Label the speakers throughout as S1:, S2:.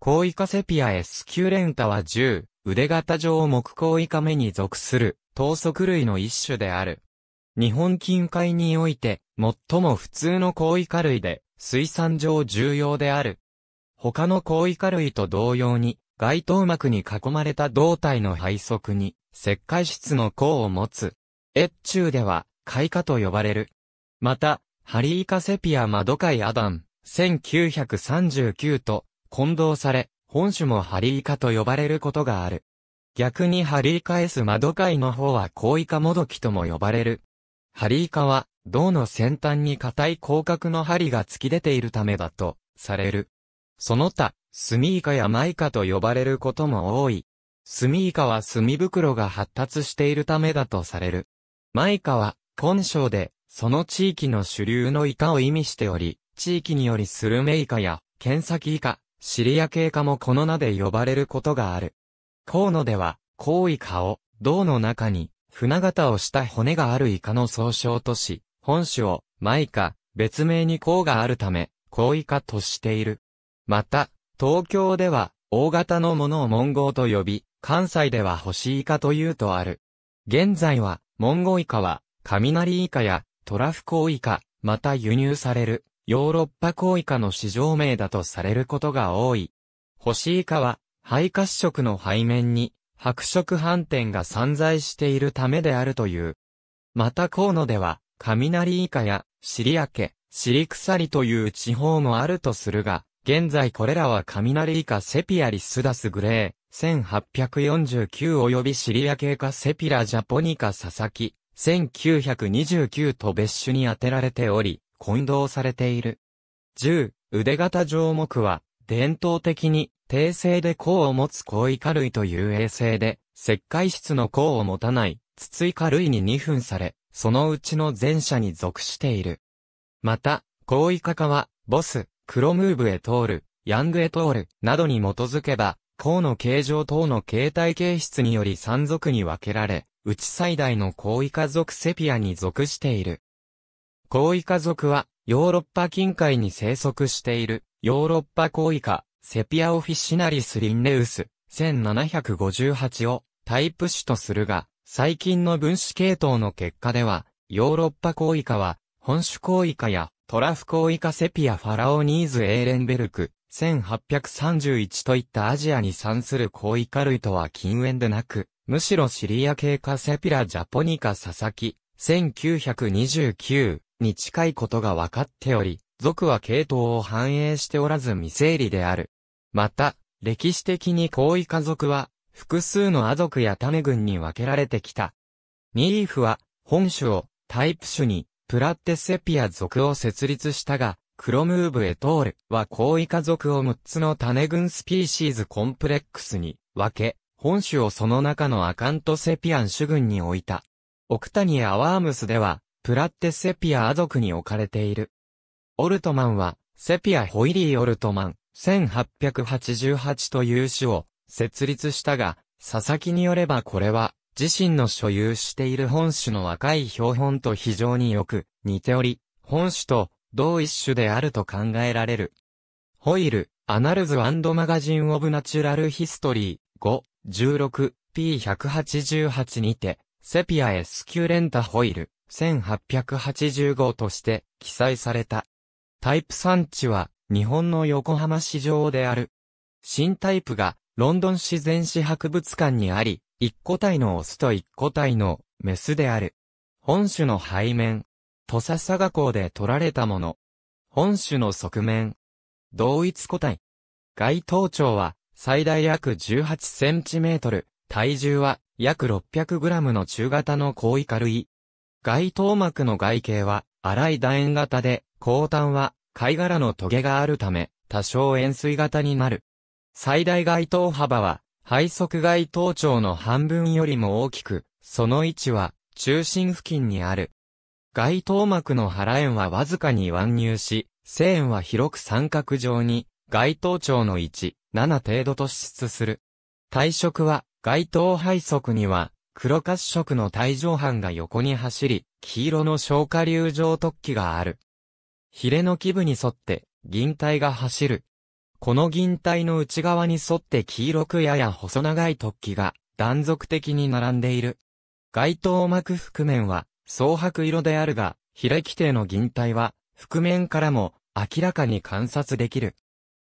S1: コイカセピア S ーレンタは10、腕型上木コイカ目に属する、等速類の一種である。日本近海において、最も普通のコイカ類で、水産上重要である。他のコイカ類と同様に、外頭膜に囲まれた胴体の背側に、石灰質の甲を持つ。越中では、海下と呼ばれる。また、ハリイカセピアマドカイアダン、1939と、混同され、本種もハリイカと呼ばれることがある。逆にハリイカ S マドカイの方はコイカモドキとも呼ばれる。ハリイカは、銅の先端に硬い広角の針が突き出ているためだと、される。その他、スミイカやマイカと呼ばれることも多い。スミイカは墨袋が発達しているためだとされる。マイカは、本性で、その地域の主流のイカを意味しており、地域によりスルメイカや、ケンサキイカ、シリア系化もこの名で呼ばれることがある。河野では、高イカを、銅の中に、船型をした骨があるイカの総称とし、本種を、マイカ、別名に甲があるため、高イカとしている。また、東京では、大型のものを文豪と呼び、関西では星イカというとある。現在は、モンゴイカは、雷イカや、トラフコウイカ、また輸入される。ヨーロッパコイカの市場名だとされることが多い。ホシイカは、肺褐色の背面に、白色斑点が散在しているためであるという。また河野では、雷イカや、尻明け、尻鎖という地方もあるとするが、現在これらは雷イカセピアリスダスグレー、1849及びシリア系カセピラジャポニカササキ、1929と別種に当てられており、混同されている。十、腕型上目は、伝統的に、定性で項を持つ甲以下類という衛星で、石灰質の項を持たない、筒以下類に2分され、そのうちの前者に属している。また、甲以下化は、ボス、クロムーブへ通る、ヤングへ通る、などに基づけば、項の形状等の形態形質により三族に分けられ、うち最大の甲以下属セピアに属している。コウイカ族は、ヨーロッパ近海に生息している、ヨーロッパコウイカ、セピアオフィシナリス・リンレウス、1758をタイプ種とするが、最近の分子系統の結果では、ヨーロッパコウイカは、本種コウイカや、トラフコウイカセピア・ファラオニーズ・エーレンベルク、1831といったアジアに産するコウイカ類とは禁煙でなく、むしろシリア系カセピラ・ジャポニカ・ササキ、1929、に近いことが分かっており、族は系統を反映しておらず未整理である。また、歴史的に高位家族は、複数のア族や種群に分けられてきた。ニーフは、本種を、タイプ種に、プラッテセピア族を設立したが、クロムーブエトールは高位家族を6つの種群スピーシーズコンプレックスに分け、本種をその中のアカントセピアン種群に置いた。オクタニア・ワームスでは、プラッテ・セピアア族に置かれている。オルトマンは、セピア・ホイリー・オルトマン、1888という種を設立したが、佐々木によればこれは、自身の所有している本種の若い標本と非常によく似ており、本種と同一種であると考えられる。ホイル、アナルズマガジン・オブ・ナチュラル・ヒストリー5、16、P188 にて、セピア・エスキュレンタ・ホイル、1 8 8 5として記載された。タイプ産地は日本の横浜市場である。新タイプがロンドン自然史博物館にあり、一個体のオスと一個体のメスである。本種の背面、土佐佐賀港で取られたもの。本種の側面、同一個体。外頭長は最大約18センチメートル、体重は約600グラムの中型の高イカ類。外頭膜の外形は、粗い楕円型で、後端は、貝殻の棘があるため、多少円錐型になる。最大外頭幅は、背側外頭頂の半分よりも大きく、その位置は、中心付近にある。外頭膜の腹円はわずかに湾入し、正円は広く三角状に、外頭頂の位置、7程度と出する。体色は、外頭背側には、黒褐色の帯状斑が横に走り、黄色の消化流状突起がある。ヒレの基部に沿って、銀帯が走る。この銀帯の内側に沿って黄色くやや細長い突起が断続的に並んでいる。該当膜覆面は、蒼白色であるが、ヒレ規定の銀帯は、覆面からも明らかに観察できる。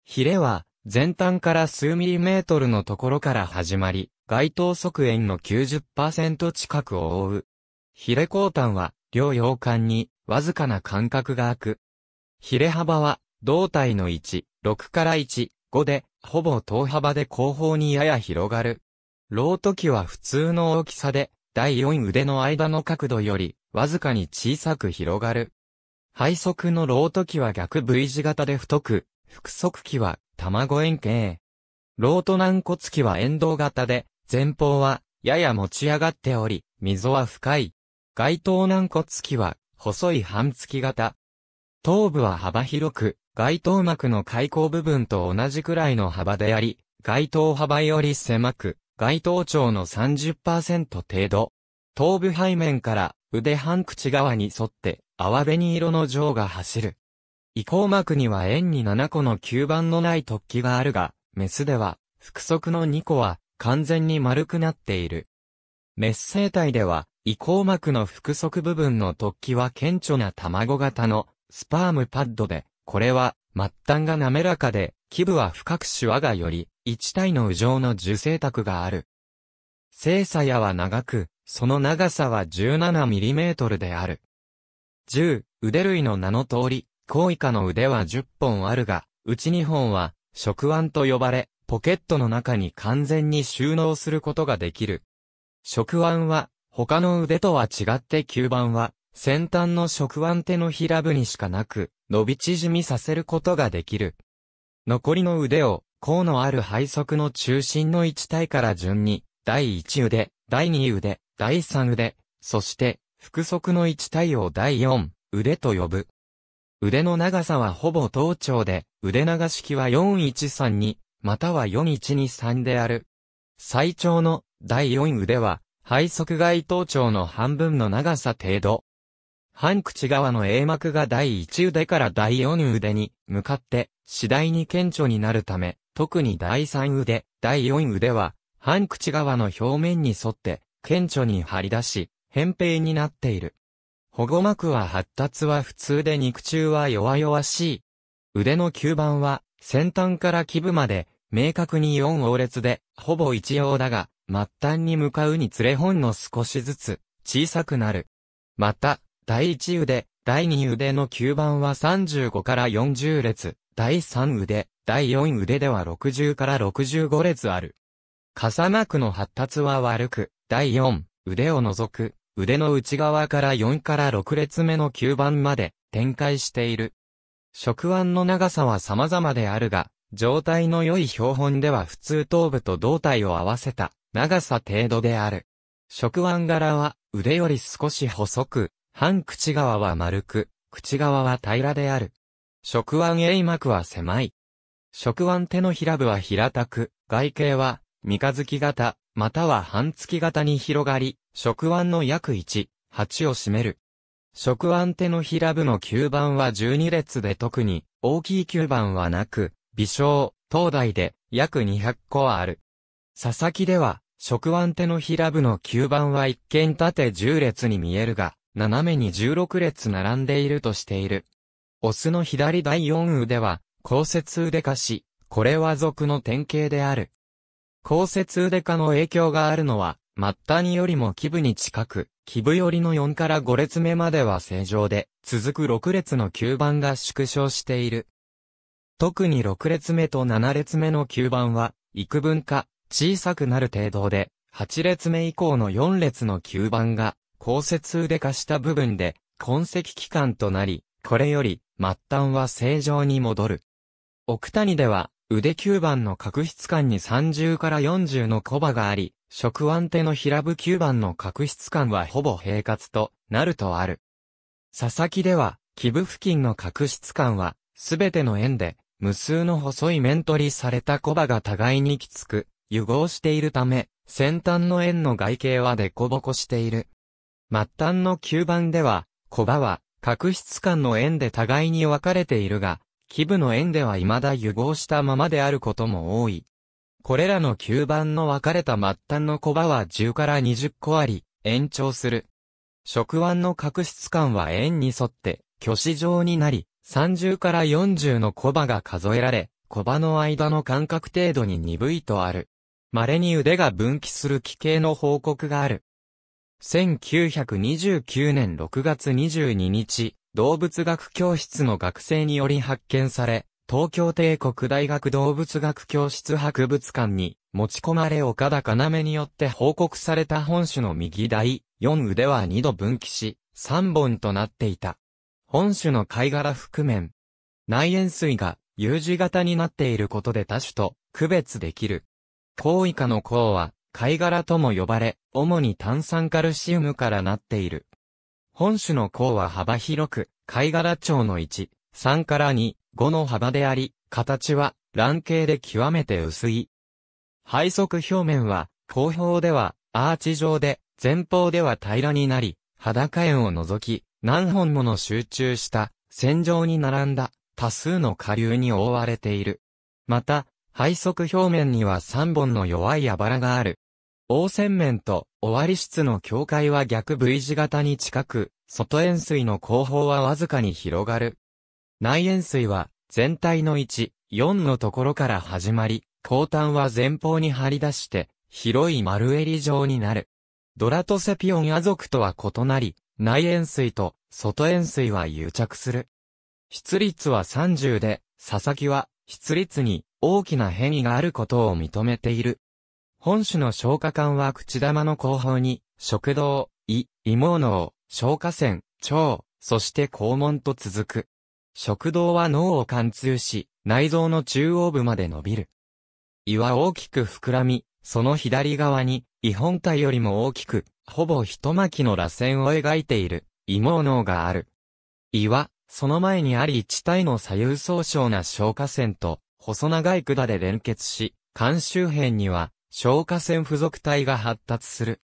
S1: ヒレは、前端から数ミリメートルのところから始まり、該当側縁の90%近くを覆う。ヒレ後端は、両洋管に、わずかな間隔が空く。ヒレ幅は、胴体の1、6から1、5で、ほぼ等幅で後方にやや広がる。ロート機は普通の大きさで、第4腕の間の角度より、わずかに小さく広がる。背側のロート機は逆 V 字型で太く、副側機は卵円形。ロート軟骨器は円動型で、前方はやや持ち上がっており、溝は深い。外頭軟骨器は細い半月型。頭部は幅広く、外頭膜の開口部分と同じくらいの幅であり、外頭幅より狭く、外頭長の30%程度。頭部背面から腕半口側に沿って、泡紅色の上が走る。移行膜には円に7個の吸盤のない突起があるが、メスでは、複足の2個は完全に丸くなっている。メス生態では、移行膜の複足部分の突起は顕著な卵型のスパームパッドで、これは末端が滑らかで、基部は深くシワがより、一体の右上の受精卓がある。精査やは長く、その長さは 17mm である。10、腕類の名の通り、高以下の腕は10本あるが、うち2本は、触腕と呼ばれ、ポケットの中に完全に収納することができる。触腕は、他の腕とは違って吸盤は、先端の触腕手の平部にしかなく、伸び縮みさせることができる。残りの腕を、甲のある背側の中心の1体から順に、第1腕、第2腕、第3腕、そして、腹側の1体を第4腕と呼ぶ。腕の長さはほぼ頭頂で、腕長式は4132、または4123である。最長の第4腕は、背側外頭頂の半分の長さ程度。半口側の鋭膜が第1腕から第4腕に向かって次第に顕著になるため、特に第3腕、第4腕は、半口側の表面に沿って顕著に張り出し、扁平になっている。保護膜は発達は普通で肉中は弱々しい。腕の吸盤は先端から基部まで明確に4応列でほぼ一様だが末端に向かうにつれほんの少しずつ小さくなる。また、第1腕、第2腕の吸盤は35から40列、第3腕、第4腕では60から65列ある。傘膜の発達は悪く、第4、腕を除く、腕の内側から4から6列目の吸盤まで展開している。触腕の長さは様々であるが、状態の良い標本では普通頭部と胴体を合わせた長さ程度である。触腕柄は腕より少し細く、半口側は丸く、口側は平らである。触腕鋭膜は狭い。触腕手の平部は平たく、外形は三日月型、または半月型に広がり、触腕の約1、8を占める。触腕手の平部の吸盤は12列で特に大きい吸盤はなく、微小、東大で約200個ある。佐々木では、触腕手の平部の吸盤は一見縦10列に見えるが、斜めに16列並んでいるとしている。オスの左第4腕は、交節腕化し、これは属の典型である。降雪腕化の影響があるのは、末端よりも基部に近く、基部寄りの4から5列目までは正常で、続く6列の吸盤が縮小している。特に6列目と7列目の吸盤は、幾分か、小さくなる程度で、8列目以降の4列の吸盤が、降雪腕化した部分で、痕跡期間となり、これより、末端は正常に戻る。奥谷では、腕9番の角質感に30から40のコバがあり、触腕手の平部9番の角質感はほぼ平滑となるとある。佐々木では、基部付近の角質感は、すべての円で、無数の細い面取りされたコバが互いにきつく、融合しているため、先端の円の外形はデコボコしている。末端の吸盤では、コバは、角質感の円で互いに分かれているが、基部の円では未だ融合したままであることも多い。これらの吸盤の分かれた末端のコバは10から20個あり、延長する。触腕の角質感は円に沿って、虚子状になり、30から40のコバが数えられ、コバの間の間隔程度に鈍いとある。稀に腕が分岐する奇形の報告がある。1929年6月22日、動物学教室の学生により発見され、東京帝国大学動物学教室博物館に持ち込まれ岡田要によって報告された本種の右第4腕は2度分岐し、3本となっていた。本種の貝殻覆面。内円水が U 字型になっていることで多種と区別できる。高以下の項は貝殻とも呼ばれ、主に炭酸カルシウムからなっている。本種の項は幅広く、貝殻長の1、3から2、5の幅であり、形は卵形で極めて薄い。配足表面は、後方ではアーチ状で、前方では平らになり、裸円を除き、何本もの集中した線状に並んだ多数の下流に覆われている。また、配足表面には3本の弱いあばらがある。凹線面と終り室の境界は逆 V 字型に近く、外円錐の後方はわずかに広がる。内円錐は全体の1、4のところから始まり、後端は前方に張り出して、広い丸襟状になる。ドラトセピオン亜族とは異なり、内円錐と外円錐は癒着する。出率は30で、佐々木は出率に大きな変異があることを認めている。本種の消化管は口玉の後方に、食道、胃、胃毛脳、消化腺、腸、そして肛門と続く。食道は脳を貫通し、内臓の中央部まで伸びる。胃は大きく膨らみ、その左側に、胃本体よりも大きく、ほぼ一巻きの螺旋を描いている、胃毛脳がある。胃は、その前にあり一体の左右相称な消化線と、細長い管で連結し、肝周辺には、消化腺付属体が発達する。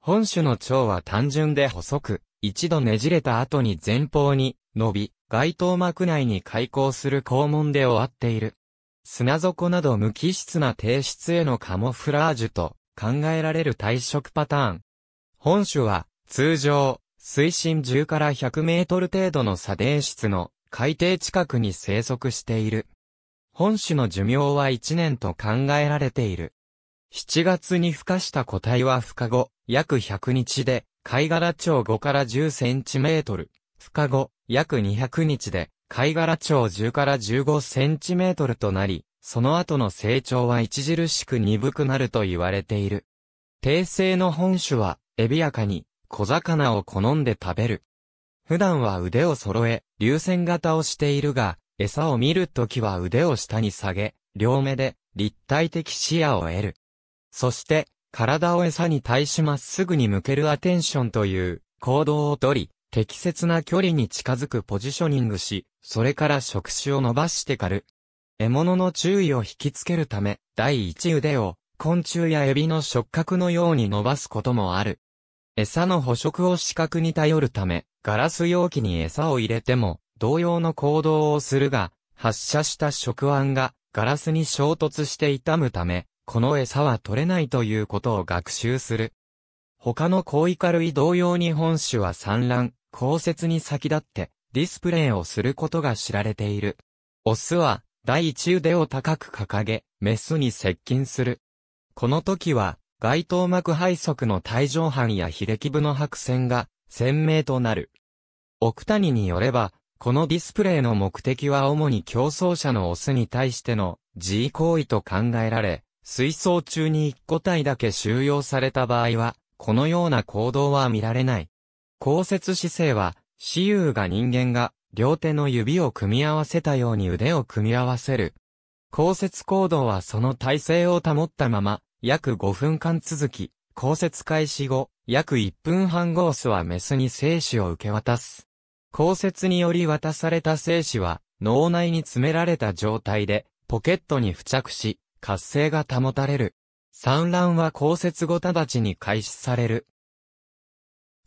S1: 本種の腸は単純で細く、一度ねじれた後に前方に伸び、外頭膜内に開口する肛門で終わっている。砂底など無機質な低質へのカモフラージュと考えられる退色パターン。本種は通常、水深10から100メートル程度の砂泥質の海底近くに生息している。本種の寿命は1年と考えられている。7月に孵化した個体は孵化後、約100日で、貝殻長5から10センチメートル。孵化後、約200日で、貝殻長10から15センチメートルとなり、その後の成長は著しく鈍くなると言われている。定性の本種は、エビやカに、小魚を好んで食べる。普段は腕を揃え、流線型をしているが、餌を見るときは腕を下に下げ、両目で、立体的視野を得る。そして、体を餌に対しまっすぐに向けるアテンションという行動をとり、適切な距離に近づくポジショニングし、それから触手を伸ばして狩る。獲物の注意を引きつけるため、第一腕を昆虫やエビの触覚のように伸ばすこともある。餌の捕食を視覚に頼るため、ガラス容器に餌を入れても、同様の行動をするが、発射した触腕がガラスに衝突して痛むため、この餌は取れないということを学習する。他のコイカ類同様に本種は産卵、降雪に先立ってディスプレイをすることが知られている。オスは第一腕を高く掲げ、メスに接近する。この時は、外頭膜背側の帯状斑や秀樹部の白線が鮮明となる。奥谷によれば、このディスプレイの目的は主に競争者のオスに対しての自為行為と考えられ、水槽中に1個体だけ収容された場合は、このような行動は見られない。降雪姿勢は、私有が人間が両手の指を組み合わせたように腕を組み合わせる。降雪行動はその体勢を保ったまま、約5分間続き、降雪開始後、約1分半後オスはメスに精子を受け渡す。降雪により渡された精子は、脳内に詰められた状態で、ポケットに付着し、活性が保たれる。産卵は降雪後直ちに開始される。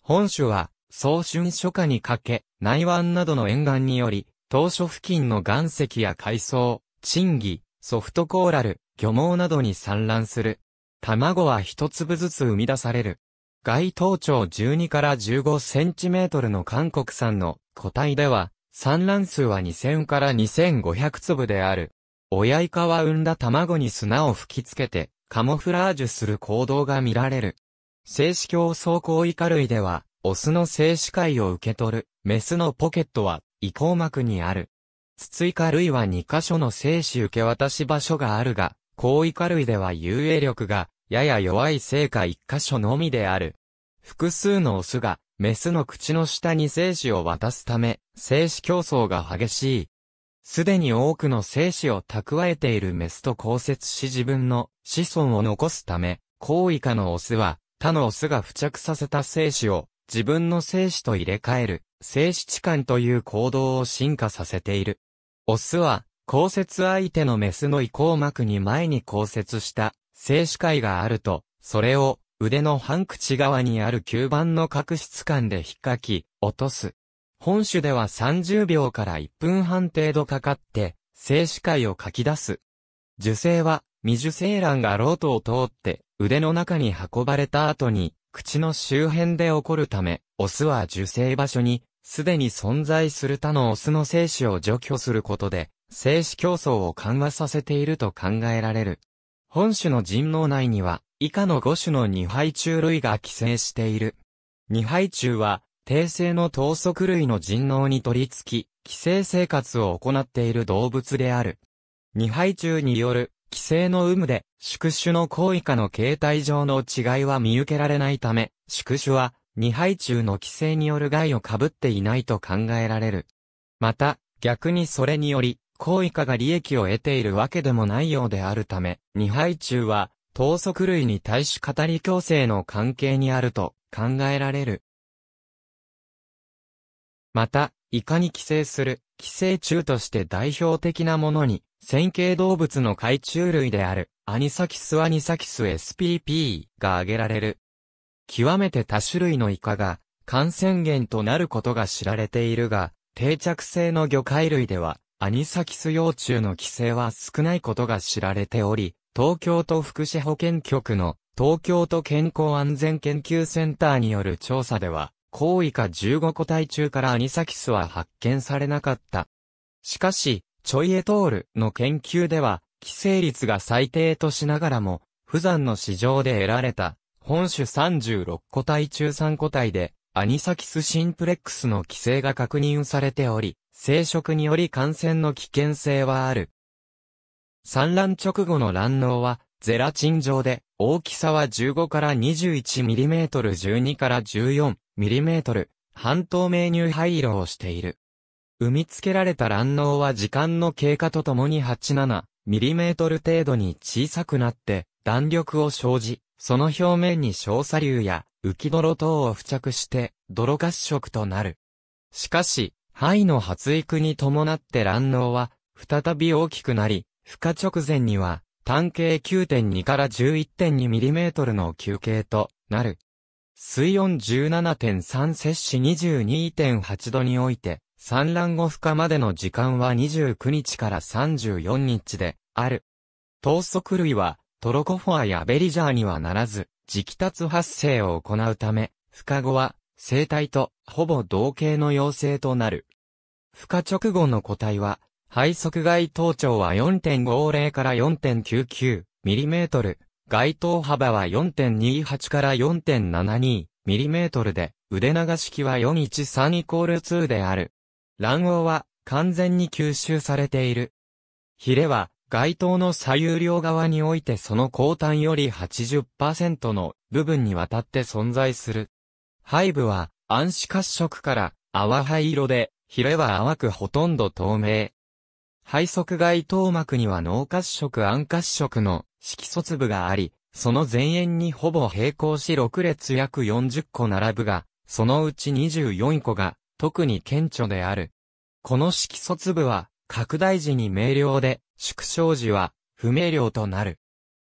S1: 本種は、早春初夏にかけ、内湾などの沿岸により、当初付近の岩石や海藻、ン儀、ソフトコーラル、漁網などに産卵する。卵は一粒ずつ生み出される。外頭長12から15センチメートルの韓国産の個体では、産卵数は2000から2500粒である。親イカは産んだ卵に砂を吹きつけて、カモフラージュする行動が見られる。静止競争行イカ類では、オスの静止界を受け取る、メスのポケットは、移行膜にある。ツツイカ類は2箇所の精子受け渡し場所があるが、行イカ類では遊泳力が、やや弱い成果1箇所のみである。複数のオスが、メスの口の下に精子を渡すため、精子競争が激しい。すでに多くの精子を蓄えているメスと交接し自分の子孫を残すため、高以下のオスは他のオスが付着させた精子を自分の精子と入れ替える精子置換という行動を進化させている。オスは交接相手のメスの移行膜に前に交接した精子界があると、それを腕の半口側にある吸盤の角質間で引っかき、落とす。本種では30秒から1分半程度かかって、静止解を書き出す。受精は、未受精卵がロートを通って、腕の中に運ばれた後に、口の周辺で起こるため、オスは受精場所に、すでに存在する他のオスの精子を除去することで、精子競争を緩和させていると考えられる。本種の人脳内には、以下の5種の二杯虫類が寄生している。二杯虫は、低性の等速類の人脳に取り付き、寄生生活を行っている動物である。二配中による、寄生の有無で、宿主の行為下の形態上の違いは見受けられないため、宿主は、二配中の寄生による害を被っていないと考えられる。また、逆にそれにより、行為下が利益を得ているわけでもないようであるため、二配中は、等速類に対し語り強制の関係にあると考えられる。また、イカに寄生する寄生虫として代表的なものに、線形動物の海中類であるアニサキスアニサキス SPP が挙げられる。極めて多種類のイカが感染源となることが知られているが、定着性の魚介類では、アニサキス幼虫の寄生は少ないことが知られており、東京都福祉保健局の東京都健康安全研究センターによる調査では、高位下15個体中からアニサキスは発見されなかった。しかし、チョイエトールの研究では、寄生率が最低としながらも、不山の市場で得られた、本種36個体中3個体で、アニサキスシンプレックスの寄生が確認されており、生殖により感染の危険性はある。産卵直後の卵脳は、ゼラチン状で、大きさは15から2 1トル1 2から14ミリメートル、半透明乳灰色をしている。産み付けられた卵脳は時間の経過とともに87ミリメートル程度に小さくなって弾力を生じ、その表面に小砂粒や浮き泥等を付着して泥褐色となる。しかし、肺の発育に伴って卵脳は再び大きくなり、孵化直前には単径9.2から1 1 2ミリメートルの球形となる。水温17.3摂氏22.8度において、産卵後孵化までの時間は29日から34日で、ある。糖速類は、トロコフォアやベリジャーにはならず、直達発生を行うため、孵化後は、生体とほぼ同型の陽性となる。孵化直後の個体は、肺側外頭長は4.50から 4.99mm、外頭幅は4.28から4.72ミリメートルで、腕流し器は413イコール2である。卵黄は完全に吸収されている。ヒレは街頭の左右両側においてその後端より80%の部分にわたって存在する。背部は暗視褐色から淡灰色で、ヒレは淡くほとんど透明。背側外頭膜には脳褐色暗褐色の色素粒があり、その前縁にほぼ平行し6列約40個並ぶが、そのうち24個が特に顕著である。この色素粒は拡大時に明瞭で、縮小時は不明瞭となる。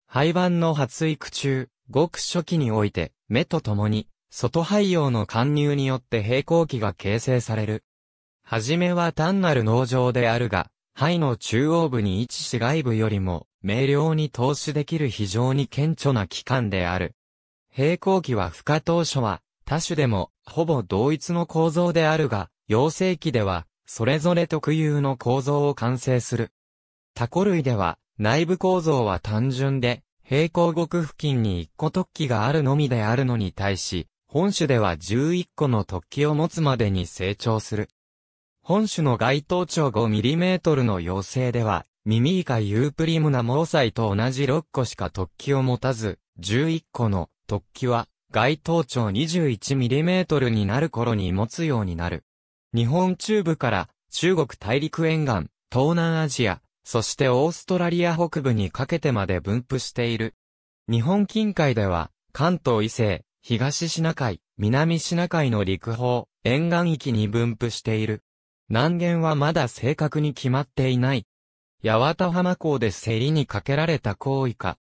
S1: 廃盤の発育中、ごく初期において、目と共に、外肺葉の貫入によって平行期が形成される。はじめは単なる農場であるが、肺の中央部に位置し外部よりも明瞭に透視できる非常に顕著な器官である。平行期は不可当初は多種でもほぼ同一の構造であるが、陽性期ではそれぞれ特有の構造を完成する。タコ類では内部構造は単純で平行極付近に1個突起があるのみであるのに対し、本種では11個の突起を持つまでに成長する。本種の外頭長 5mm の妖精では、耳以下ユープリムな毛細と同じ6個しか突起を持たず、11個の突起は、外頭長 21mm になる頃に持つようになる。日本中部から中国大陸沿岸、東南アジア、そしてオーストラリア北部にかけてまで分布している。日本近海では、関東以西、東シナ海、南シナ海の陸方、沿岸域に分布している。南限はまだ正確に決まっていない。八幡浜港で競りにかけられた行為か。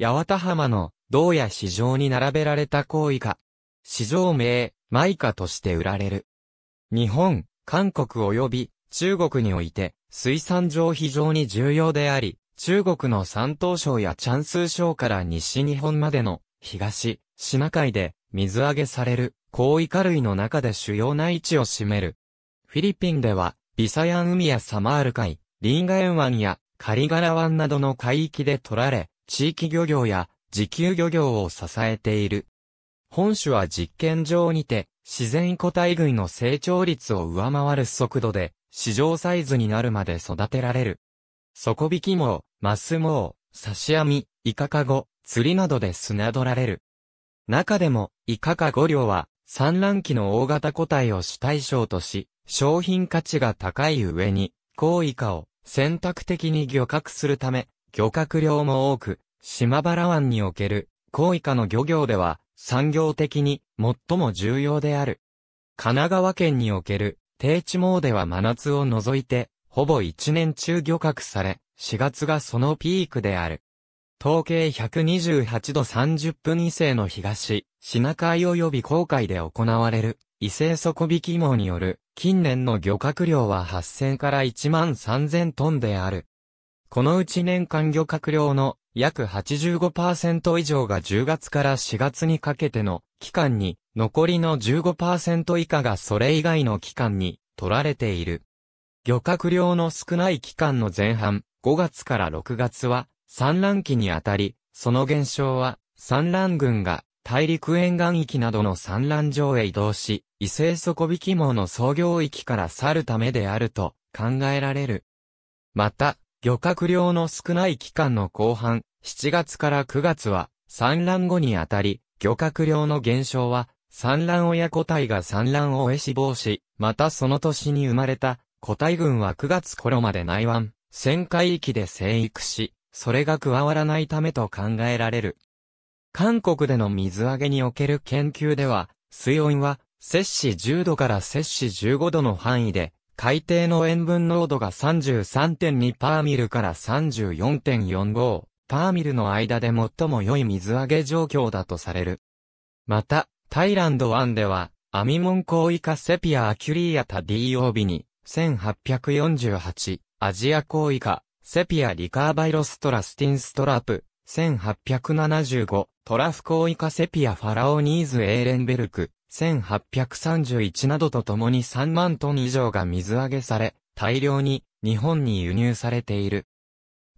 S1: 八幡浜の銅や市場に並べられた行為か。市場名、マイカとして売られる。日本、韓国及び中国において水産上非常に重要であり、中国の山東省やチャンス省から西日本までの東、シナ海で水揚げされる、高イカ類の中で主要な位置を占める。フィリピンでは、ビサヤン海やサマール海、リンガエン湾やカリガラ湾などの海域で取られ、地域漁業や自給漁業を支えている。本種は実験場にて、自然個体群の成長率を上回る速度で、市場サイズになるまで育てられる。底引き網、マス網、刺し網、イカカゴ、釣りなどで砂取られる。中でも、イカカゴ漁は、産卵期の大型個体を主対象とし、商品価値が高い上に、高以下を選択的に漁獲するため、漁獲量も多く、島原湾における高以下の漁業では産業的に最も重要である。神奈川県における低地網では真夏を除いて、ほぼ一年中漁獲され、4月がそのピークである。統計128度30分異性の東、品海及び航海で行われる、異性底引き網による、近年の漁獲量は8000から1万3000トンである。このうち年間漁獲量の約85%以上が10月から4月にかけての期間に、残りの15%以下がそれ以外の期間に取られている。漁獲量の少ない期間の前半、5月から6月は産卵期にあたり、その現象は、産卵群が大陸沿岸域などの産卵場へ移動し、異性底引き網の創業域から去るためであると考えられる。また、漁獲量の少ない期間の後半、7月から9月は、産卵後にあたり、漁獲量の減少は、産卵親個体が産卵を終え死亡し、またその年に生まれた個体群は9月頃まで内湾、旋回域で生育し、それが加わらないためと考えられる。韓国での水揚げにおける研究では、水温は、摂氏10度から摂氏15度の範囲で、海底の塩分濃度が33.2パーミルから34.45パーミルの間で最も良い水揚げ状況だとされる。また、タイランド湾では、アミモンコウイカセピアアキュリーアタ DOB に、1848、アジアコウイカ、セピア・リカーバイロストラスティンストラプ、1875、トラフコーイカセピア・ファラオニーズ・エーレンベルク、1831などとともに3万トン以上が水揚げされ、大量に日本に輸入されている。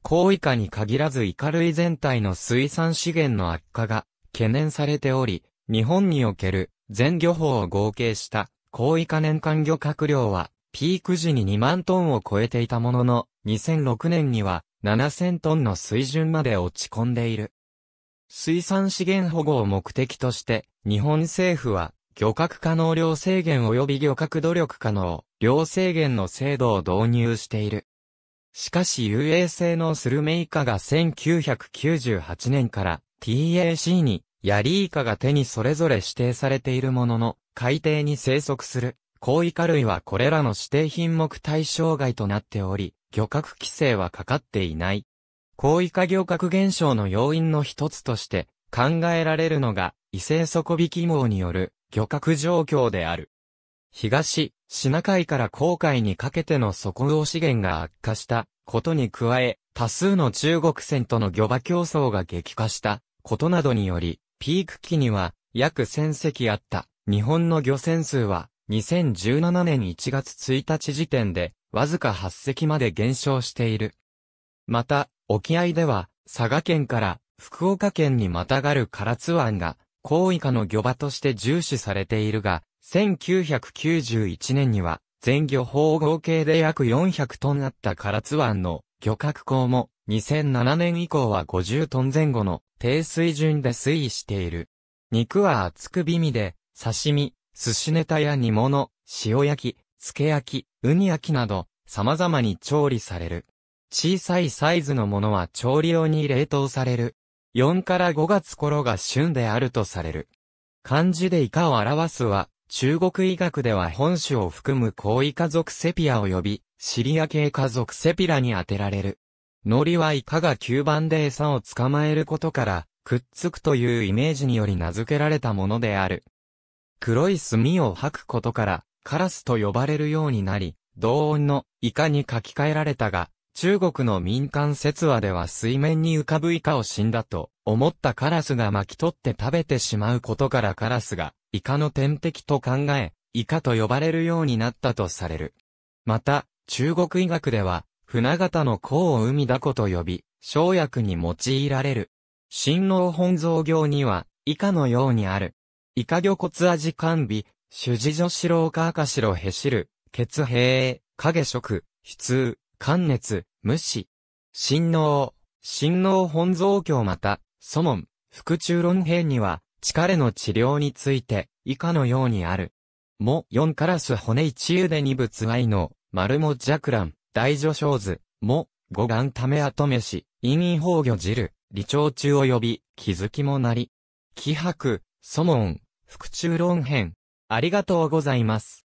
S1: コーイカに限らずイカ類全体の水産資源の悪化が懸念されており、日本における全漁法を合計したコーイカ年間漁獲量はピーク時に2万トンを超えていたものの、2006年には7000トンの水準まで落ち込んでいる。水産資源保護を目的として、日本政府は、漁獲可能量制限及び漁獲努力可能、量制限の制度を導入している。しかし遊泳性のスルメイカが1998年から TAC にヤリイカが手にそれぞれ指定されているものの海底に生息する高イ下類はこれらの指定品目対象外となっており、漁獲規制はかかっていない。高イ下漁獲減少の要因の一つとして考えられるのが、異性底引き網による漁獲状況である。東、シナ海から航海にかけての底魚資源が悪化したことに加え、多数の中国船との漁場競争が激化したことなどにより、ピーク期には約1000隻あった日本の漁船数は2017年1月1日時点で、わずか8隻まで減少している。また、沖合では、佐賀県から福岡県にまたがる唐津湾が、高以下の漁場として重視されているが、1991年には、全漁法合計で約400トンあった唐津湾の漁獲港も、2007年以降は50トン前後の低水準で推移している。肉は厚く微味で、刺身、寿司ネタや煮物、塩焼き、漬け焼き、ウニ焼きなど、様々に調理される。小さいサイズのものは調理用に冷凍される。4から5月頃が旬であるとされる。漢字でイカを表すは、中国医学では本種を含む高イカ属セピア及び、シリア系家族セピラに当てられる。海苔はイカが吸盤で餌を捕まえることから、くっつくというイメージにより名付けられたものである。黒い墨を吐くことから、カラスと呼ばれるようになり、同音のイカに書き換えられたが、中国の民間説話では水面に浮かぶイカを死んだと思ったカラスが巻き取って食べてしまうことからカラスがイカの天敵と考え、イカと呼ばれるようになったとされる。また、中国医学では、船形の甲を海だこと呼び、生薬に用いられる。神農本草業には、以下のようにある。イカ魚骨味完備、主事女子岡赤白へしる、血平、影食、悲痛、寒熱、無視。神脳、神脳本蔵鏡。また、祖門、腹中論兵には、力の治療について、以下のようにある。も、四カラス骨一湯で二物愛の、丸も弱ン、大女小図、も、五眼ため後飯、陰陰宝魚汁、理長中及び、気づきもなり。気迫、祖門、復中論編。ありがとうございます。